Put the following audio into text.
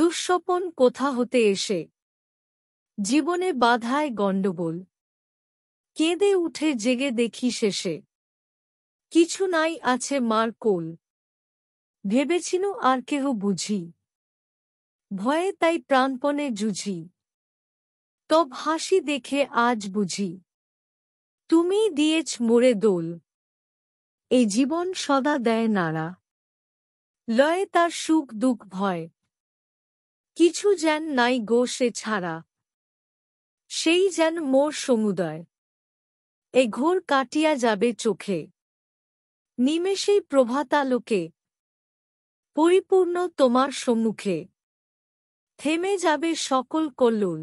দুঃস্বপন কোথা হতে এসে জীবনে বাধায় গণ্ডগোল কেঁদে উঠে জেগে দেখি শেষে কিছু নাই আছে মার কোল ভেবেছিনু আর কেহ বুঝি ভয়ে তাই প্রাণপণে জুঝি তব হাসি দেখে আজ বুঝি তুমি দিয়েছ মোরে দোল এই জীবন সদা দেয় নাড়া লয়ে তার সুখ দুঃখ ভয় কিছু যেন নাই গো সে ছাড়া সেই যেন মোর সমুদয় এ ঘোর কাটিয়া যাবে চোখে নিমেষেই প্রভাতালোকে পরিপূর্ণ তোমার সম্মুখে থেমে যাবে সকল কল্লোল